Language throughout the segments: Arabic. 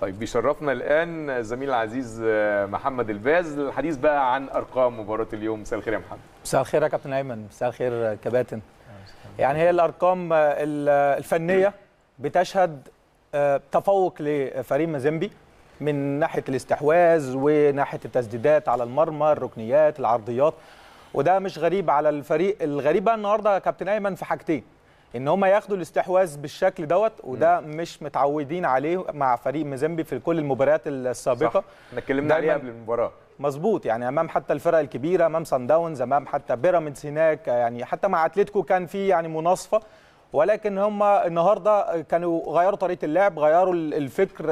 طيب بيشرفنا الان الزميل العزيز آه، محمد الباز للحديث بقى عن ارقام مباراه اليوم مساء الخير يا محمد مساء الخير يا كابتن ايمن مساء الخير آه، كباتن آه، يعني هي الارقام الفنيه بتشهد تفوق لفريق مازيمبي من ناحيه الاستحواذ وناحيه التسديدات على المرمى الركنيات العرضيات وده مش غريب على الفريق الغريبه النهارده يا كابتن ايمن في حاجتين ان هم ياخدوا الاستحواذ بالشكل دوت وده م. مش متعودين عليه مع فريق مازيمبي في كل المباريات السابقه صح. احنا اتكلمنا عليه قبل المباراه مظبوط يعني امام حتى الفرق الكبيره امام سان داونز امام حتى بيراميدز هناك يعني حتى مع اتلتيكو كان في يعني مناصفه ولكن هم النهارده كانوا غيروا طريقه اللعب غيروا الفكر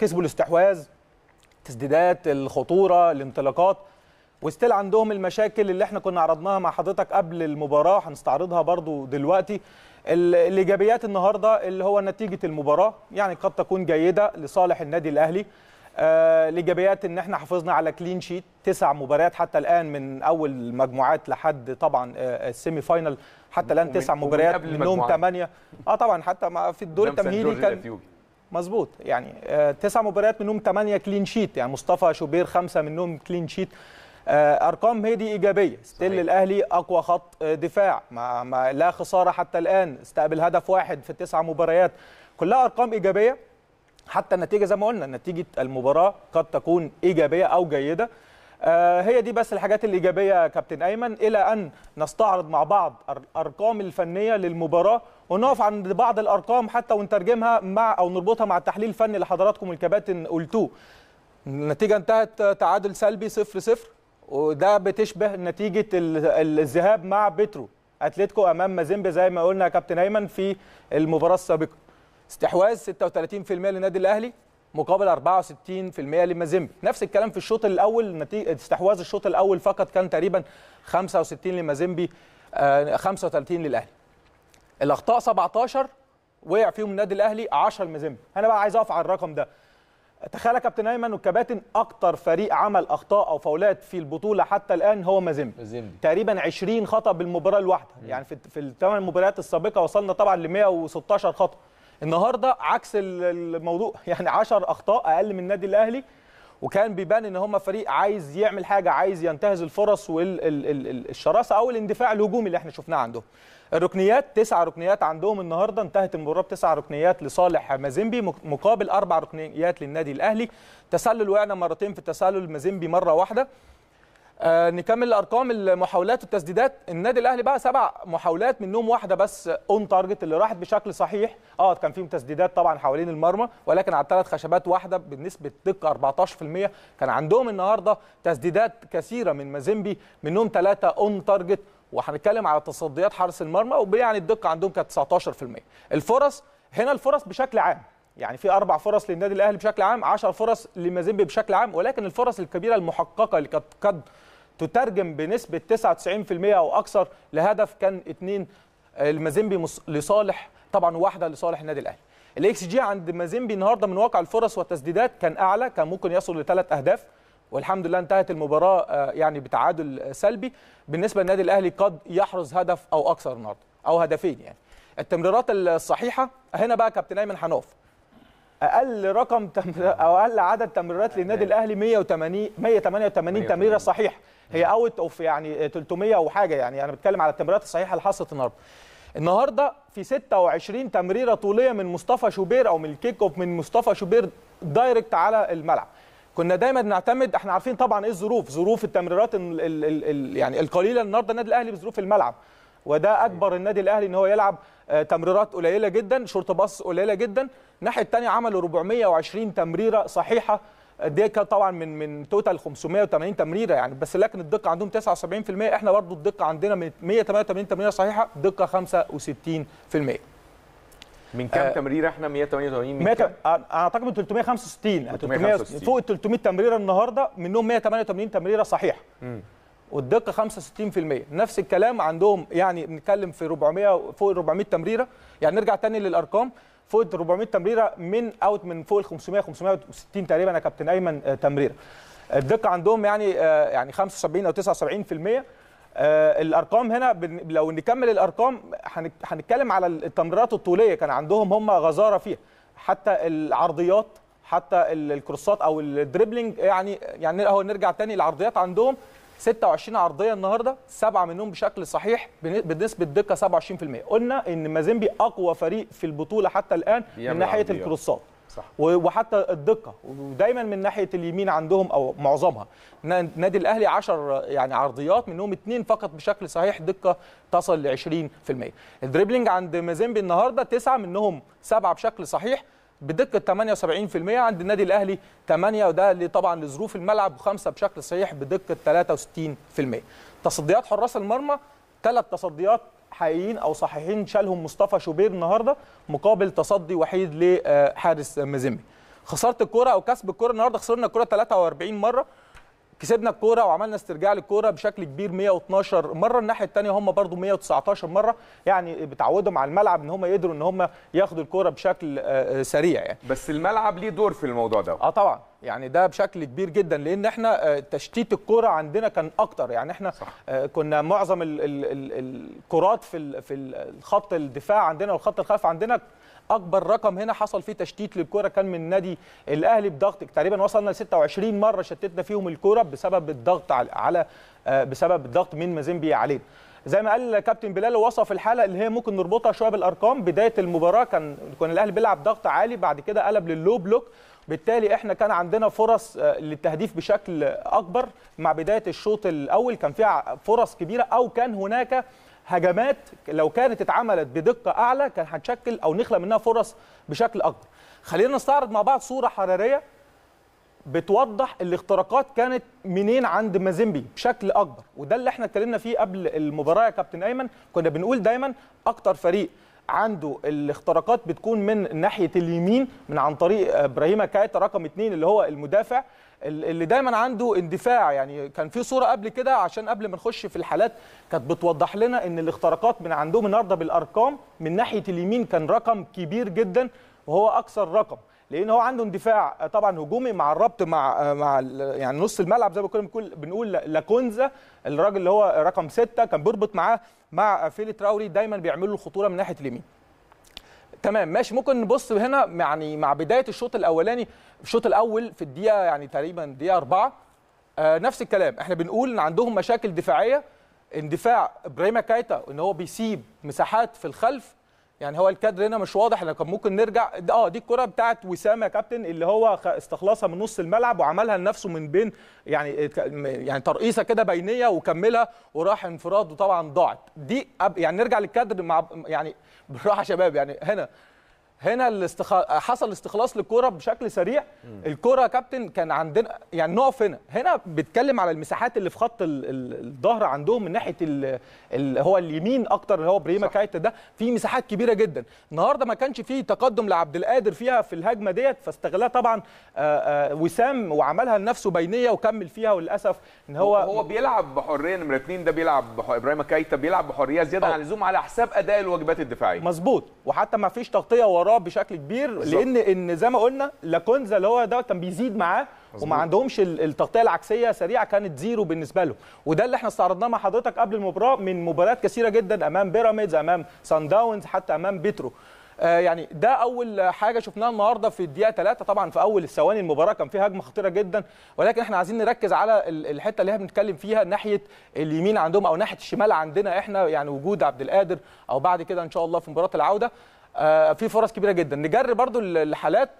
كسبوا الاستحواذ تسديدات الخطوره الانطلاقات وستيل عندهم المشاكل اللي احنا كنا عرضناها مع حضرتك قبل المباراه هنستعرضها برضو دلوقتي الايجابيات النهارده اللي هو نتيجه المباراه يعني قد تكون جيده لصالح النادي الاهلي آه الايجابيات ان احنا حافظنا على كلين شيت تسع مباريات حتى الان من اول المجموعات لحد طبعا آه السيمي فاينل حتى الان تسع مباريات من منهم ثمانيه اه طبعا حتى ما في الدور التمهيدي كان مظبوط يعني آه تسع مباريات منهم ثمانيه كلين شيت يعني مصطفى شوبير خمسه منهم كلين شيت آه، ارقام هي دي ايجابيه ستيل الاهلي اقوى خط آه، دفاع ما ما لا خساره حتى الان استقبل هدف واحد في التسع مباريات كلها ارقام ايجابيه حتى النتيجه زي ما قلنا نتيجه المباراه قد تكون ايجابيه او جيده آه، هي دي بس الحاجات الايجابيه يا كابتن ايمن الى ان نستعرض مع بعض الارقام الفنيه للمباراه ونقف عند بعض الارقام حتى ونترجمها مع او نربطها مع التحليل الفني اللي حضراتكم الكباتن قلتوه النتيجه انتهت تعادل سلبي 0 0 وده بتشبه نتيجه الذهاب مع بيترو اتلتيكو امام مازيمبي زي ما قلنا يا كابتن ايمن في المباراه السابقه استحواذ 36% للنادي الاهلي مقابل 64% لمازيمبي نفس الكلام في الشوط الاول نتيجه استحواذ الشوط الاول فقط كان تقريبا 65 لمازيمبي 35 آه، للاهلي الاخطاء 17 وقع فيهم النادي الاهلي 10 لمازيمبي انا بقى عايز اقف على الرقم ده تخيل يا كابتن ايمن والكباتن اكتر فريق عمل اخطاء او فاولات في البطوله حتى الان هو مازيمبي مازيمبي تقريبا 20 خطا بالمباراه الواحده يعني في في الثمان مباريات السابقه وصلنا طبعا ل 116 خطا النهارده عكس الموضوع يعني 10 اخطاء اقل من النادي الاهلي وكان بيبان ان هم فريق عايز يعمل حاجه عايز ينتهز الفرص والشراسه او الاندفاع الهجومي اللي احنا شفناه عندهم الركنيات تسع ركنيات عندهم النهارده انتهت المباراه بتسع ركنيات لصالح مازيمبي مقابل اربع ركنيات للنادي الاهلي تسلل وقعنا مرتين في التسلل مازيمبي مره واحده آه، نكمل الارقام المحاولات والتسديدات النادي الاهلي بقى سبع محاولات منهم واحده بس اون تارجت اللي راحت بشكل صحيح اه كان فيهم تسديدات طبعا حوالين المرمى ولكن على الثلاث خشبات واحده بنسبه دقه 14% كان عندهم النهارده تسديدات كثيره من مازيمبي منهم ثلاثه اون تارجت وهنتكلم على تصديات حارس المرمى ويعني الدقه عندهم كانت 19% الفرص هنا الفرص بشكل عام يعني في اربع فرص للنادي الاهلي بشكل عام 10 فرص لمازيمبي بشكل عام ولكن الفرص الكبيره المحققه اللي كانت قد تترجم بنسبه 99% او اكثر لهدف كان اثنين المازيمبي آه، لصالح طبعا واحده لصالح النادي الاهلي الاكس جي عند مازيمبي النهارده من واقع الفرص والتسديدات كان اعلى كان ممكن يصل لثلاث اهداف والحمد لله انتهت المباراه آه، يعني بتعادل آه، سلبي بالنسبه للنادي الاهلي قد يحرز هدف او اكثر النهارده او هدفين يعني التمريرات الصحيحه هنا بقى كابتن ايمن حنوف اقل رقم تمر... او اقل عدد تمريرات للنادي يعني الاهلي 180 188 تمريره صحيحه هي اوت اوف يعني 300 وحاجه يعني انا بتكلم على التمريرات الصحيحه اللي حصلت النهارده النهارده في 26 تمريره طوليه من مصطفى شوبير او من الكيك اوف من مصطفى شوبير دايركت على الملعب كنا دايما نعتمد احنا عارفين طبعا ايه الظروف ظروف التمريرات الـ الـ الـ يعني القليله النهارده النادي الاهلي بظروف الملعب وده اجبر النادي الاهلي ان هو يلعب آه، تمريرات قليله جدا شورت باص قليله جدا الناحيه الثانيه عملوا 420 تمريره صحيحه دي إيه كان طبعا من من توتال 580 تمريره يعني بس لكن الدقه عندهم 79% احنا برضو الدقه عندنا من 188 تمريره صحيحه دقه 65% من كام آه تمريره احنا 188 من كام؟ آه، اعتقد من 365 365 يعني فوق ال 300 تمريره النهارده منهم 188 تمريره صحيحه والدقه 65% نفس الكلام عندهم يعني بنتكلم في 400 فوق ال 400 تمريره يعني نرجع تاني للارقام فوق 400 تمريره من اوت من فوق ال 500 560 تقريبا يا كابتن ايمن آه، تمريره آه، الدقه عندهم يعني آه، يعني 75 او 79% الارقام هنا لو نكمل الارقام هنتكلم على التمريرات الطوليه كان عندهم هم غزاره فيها حتى العرضيات حتى الكروسات او الدريبلينج يعني يعني اهو نرجع تاني العرضيات عندهم 26 عرضيه النهارده سبعه منهم بشكل صحيح بنسبه دقه 27% قلنا ان مازيمبي اقوى فريق في البطوله حتى الان من ناحيه الكروسات صح. وحتى الدقه ودايما من ناحيه اليمين عندهم او معظمها نادي الاهلي 10 يعني عرضيات منهم اثنين فقط بشكل صحيح دقه تصل ل 20% الدريبلينج عند مازيمبي النهارده تسعه منهم سبعه بشكل صحيح بدقه 78% عند النادي الاهلي 8 وده طبعا لظروف الملعب وخمسه بشكل صحيح بدقه 63% تصديات حراس المرمى ثلاث تصديات حقيقيين او صحيحين شالهم مصطفى شوبير النهارده مقابل تصدي وحيد لحارس مزمي خساره الكره او كسب الكره النهارده خسرنا الكره 43 مره كسبنا الكوره وعملنا استرجاع للكوره بشكل كبير 112 مره الناحيه الثانيه هم برضو 119 مره يعني بتعودهم على الملعب ان هم يقدروا ان هم ياخدوا الكوره بشكل آه، آه، سريع يعني بس الملعب ليه دور في الموضوع ده اه طبعا يعني ده بشكل كبير جدا لان احنا آه، تشتيت الكره عندنا كان اكتر يعني احنا صح. كنا معظم الكرات في في الخط الدفاع عندنا والخط الخلف عندنا اكبر رقم هنا حصل فيه تشتيت للكوره كان من النادي الاهلي بضغط تقريبا وصلنا ل 26 مره شتتنا فيهم الكوره بسبب الضغط على آه، بسبب الضغط من مازيمبي علينا زي ما قال كابتن بلال وصف الحاله اللي هي ممكن نربطها شويه بالارقام بدايه المباراه كان كان الاهلي بيلعب ضغط عالي بعد كده قلب لللو بلوك بالتالي احنا كان عندنا فرص آه، للتهديف بشكل اكبر مع بدايه الشوط الاول كان فيها فرص كبيره او كان هناك هجمات لو كانت اتعملت بدقه اعلى كان هتشكل او نخلق منها فرص بشكل اكبر خلينا نستعرض مع بعض صوره حراريه بتوضح الاختراقات كانت منين عند مازيمبي بشكل اكبر وده اللي احنا اتكلمنا فيه قبل المباراه يا كابتن ايمن كنا بنقول دايما اكتر فريق عنده الاختراقات بتكون من ناحيه اليمين من عن طريق ابراهيم كايتا رقم اثنين اللي هو المدافع اللي دايما عنده اندفاع يعني كان في صوره قبل كده عشان قبل ما نخش في الحالات كانت بتوضح لنا ان الاختراقات من عندهم النهارده بالارقام من ناحيه اليمين كان رقم كبير جدا وهو اكثر رقم لان هو عنده اندفاع آه، طبعا هجومي مع الربط مع آه، مع يعني نص الملعب زي ما كنا بنقول بنقول لاكونزا الراجل اللي هو رقم ستة كان بيربط معاه مع فيلي تراوري دايما بيعمل له الخطوره من ناحيه اليمين تمام ماشي ممكن نبص هنا يعني مع بدايه الشوط الاولاني الشوط الاول في الدقيقه يعني تقريبا دقيقه أربعة آه نفس الكلام احنا بنقول ان عندهم مشاكل دفاعيه اندفاع ابراهيم كايتا ان هو بيسيب مساحات في الخلف يعني هو الكادر هنا مش واضح احنا كان ممكن نرجع اه دي الكره بتاعت وسام يا كابتن اللي هو استخلصها من نص الملعب وعملها لنفسه من بين يعني يعني ترقيصه كده بينيه وكملها وراح انفراد وطبعا ضاعت دي يعني نرجع للكادر مع يعني بالراحه يا شباب يعني هنا هنا الاستخ... حصل استخلاص للكره بشكل سريع الكره يا كابتن كان عندنا يعني نقف هنا هنا بيتكلم على المساحات اللي في خط الظهر عندهم من ناحيه ال... ال... هو اليمين اكتر اللي هو بريما كايتا ده في مساحات كبيره جدا النهارده ما كانش فيه تقدم لعبد القادر فيها في الهجمه ديت فاستغلها طبعا آآ آآ وسام وعملها لنفسه بينيه وكمل فيها وللاسف ان هو هو بيلعب بحريه نمره اثنين ده بيلعب بح... ابراهيم كايتا بيلعب بحريه زياده عن اللزوم على حساب اداء الواجبات الدفاعيه مظبوط وحتى ما فيش تغطيه وراه الاصابات بشكل كبير لان ان زي ما قلنا لاكونزا اللي هو ده كان بيزيد معاه وما عندهمش التغطيه العكسيه سريعه كانت زيرو بالنسبه لهم وده اللي احنا استعرضناه مع حضرتك قبل المباراه من مباريات كثيره جدا امام بيراميدز امام سان داونز حتى امام بيترو آه، يعني ده اول حاجه شفناها النهارده في الدقيقه 3 طبعا في اول الثواني المباراه كان فيها هجمه خطيره جدا ولكن احنا عايزين نركز على الحته اللي احنا بنتكلم فيها ناحيه اليمين عندهم او ناحيه الشمال عندنا احنا يعني وجود عبد القادر او بعد كده ان شاء الله في مباراه العوده آه، في فرص كبيره جدا نجري برضو الحالات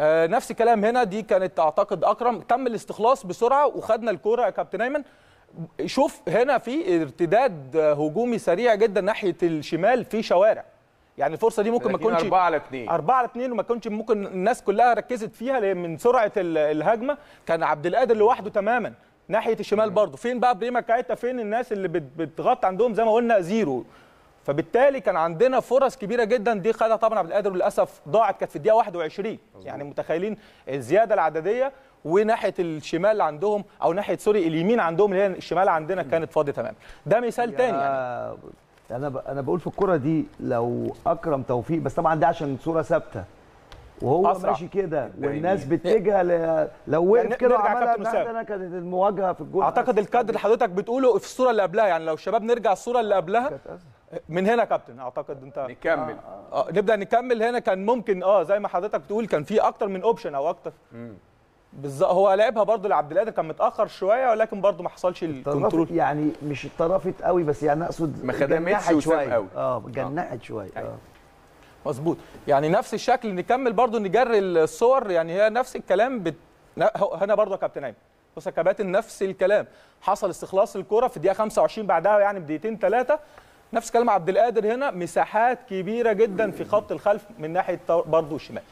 آه، نفس الكلام هنا دي كانت اعتقد اكرم تم الاستخلاص بسرعه وخدنا الكوره يا كابتن ايمن شوف هنا في ارتداد هجومي سريع جدا ناحيه الشمال في شوارع يعني الفرصه دي ممكن ما تكونش 4 على 2 4 على 2 وما تكونش ممكن الناس كلها ركزت فيها لان من سرعه الهجمه كان عبد القادر لوحده تماما ناحيه الشمال برضه فين بقى بريمه كايتا فين الناس اللي بتغطي عندهم زي ما قلنا زيرو فبالتالي كان عندنا فرص كبيره جدا دي خدها طبعا عبد القادر للاسف ضاعت كانت في الدقيقه 21 مزبوط. يعني متخيلين الزياده العدديه وناحيه الشمال عندهم او ناحيه سوري اليمين عندهم اللي هي الشمال عندنا كانت فاضيه تماما ده مثال ثاني يعني انا ب... انا بقول في الكره دي لو اكرم توفيق بس طبعا ده عشان صوره ثابته وهو أسرع. ماشي كده يعني والناس بتتجه ل... لو يعني وقف كده وعملها انا كانت المواجهه في الجول اعتقد الكادر اللي حضرتك بتقوله في الصوره اللي قبلها يعني لو الشباب نرجع الصوره اللي قبلها من هنا كابتن اعتقد انت نكمل آه. آه. نبدا نكمل هنا كان ممكن اه زي ما حضرتك بتقول كان في اكتر من اوبشن او اكتر مم. بالظبط هو لعبها برضه لعبد القادر كان متاخر شويه ولكن برضه ما حصلش الكنترول يعني مش اتطرفت قوي بس يعني اقصد ما خدمتش شويه قوي آه،, اه جنحت شويه اه, أيوة. مظبوط يعني نفس الشكل نكمل برضه نجري الصور يعني هي نفس الكلام بت... هنا برضه يا كابتن ايمن بص يا كباتن نفس الكلام حصل استخلاص الكره في الدقيقه 25 بعدها يعني بدقيقتين ثلاثه نفس كلام عبد القادر هنا مساحات كبيره جدا في خط الخلف من ناحيه برضه الشمال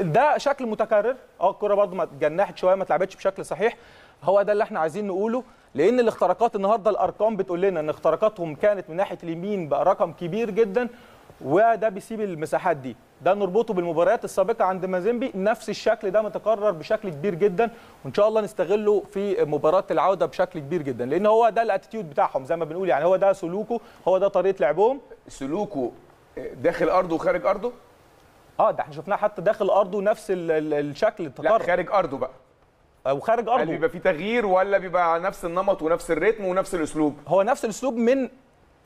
ده شكل متكرر اه الكره برضه ما اتجنحت شويه ما اتلعبتش بشكل صحيح هو ده اللي احنا عايزين نقوله لان الاختراقات النهارده الارقام بتقول لنا ان اختراقاتهم كانت من ناحيه اليمين بقى رقم كبير جدا وده بيسيب المساحات دي ده نربطه بالمباريات السابقه عند مازيمبي نفس الشكل ده متكرر بشكل كبير جدا وان شاء الله نستغله في مباراه العوده بشكل كبير جدا لان هو ده الاتيتيود بتاعهم زي ما بنقول يعني هو ده سلوكه هو ده طريقه لعبهم سلوكه داخل ارضه وخارج ارضه اه ده احنا شفناه حتى داخل ارضه نفس الشكل التطرف لا خارج ارضه بقى وخارج ارضه هل بيبقى في تغيير ولا بيبقى نفس النمط ونفس الريتم ونفس الاسلوب هو نفس الاسلوب من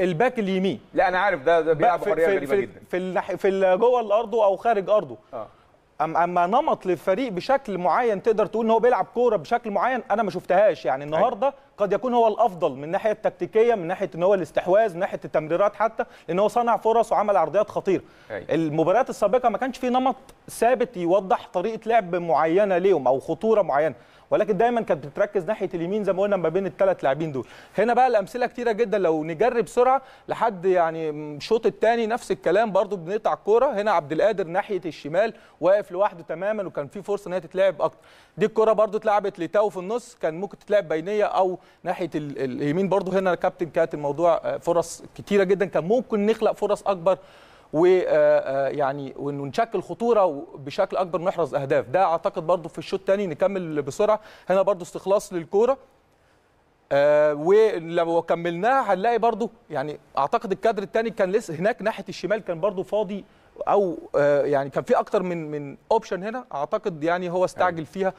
الباك اليمين لا انا عارف ده ده بيلعب حريه غريبه جدا في في جوه الارض او خارج ارضه آه. اما نمط للفريق بشكل معين تقدر تقول ان هو بيلعب كوره بشكل معين انا ما شفتهاش يعني النهارده قد يكون هو الافضل من الناحيه التكتيكيه من ناحيه ان هو الاستحواذ من ناحيه التمريرات حتى لان هو صنع فرص وعمل عرضيات خطيره أيوة. المباريات السابقه ما كانش في نمط ثابت يوضح طريقه لعب معينه ليهم او خطوره معينه ولكن دايما كانت بتركز ناحيه اليمين زي ما قلنا ما بين الثلاث لاعبين دول هنا بقى الامثله كتيره جدا لو نجرب بسرعه لحد يعني الشوط الثاني نفس الكلام برده بنقطع الكوره هنا عبد القادر ناحيه الشمال واقف لوحده تماما وكان في فرصه ان هي تتلعب اكتر دي الكوره برده اتلعبت لتاو في النص كان ممكن تتلعب بينيه او ناحيه اليمين برده هنا الكابتن كانت الموضوع آه، فرص كتيره جدا كان ممكن نخلق فرص اكبر ويعني آه، آه، ونشكل خطوره بشكل اكبر ونحرز اهداف ده اعتقد برضو في الشوط الثاني نكمل بسرعه هنا برضو استخلاص للكوره آه، ولو كملناها هنلاقي برضو يعني اعتقد الكادر الثاني كان لسه هناك ناحيه الشمال كان برضو فاضي او يعني كان في اكتر من من اوبشن هنا اعتقد يعني هو استعجل فيها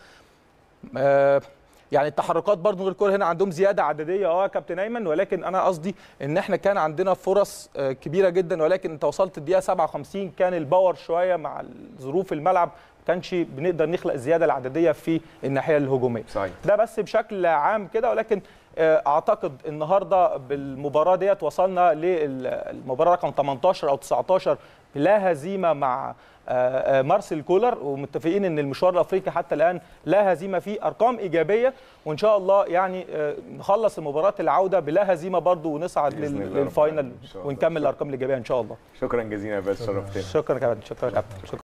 يعني التحركات برضو غير هنا عندهم زياده عدديه اه يا كابتن ايمن ولكن انا قصدي ان احنا كان عندنا فرص آه، كبيره جدا ولكن انت وصلت الدقيقه 57 كان الباور شويه مع ظروف الملعب كانش بنقدر نخلق الزياده العدديه في الناحيه الهجوميه صحيح. ده بس بشكل عام كده ولكن آه، اعتقد النهارده بالمباراه ديت وصلنا للمباراه رقم 18 او 19 لا هزيمه مع آه، آه، مارسيل كولر ومتفقين ان المشوار الافريقي حتى الان لا هزيمه فيه ارقام ايجابيه وان شاء الله يعني نخلص مباراه العوده بلا هزيمه برضو ونصعد للفاينل ونكمل الارقام الايجابيه ان شاء الله شكرا جزيلا يا باشا شرفتنا شكرا كابتن شكرا كابتن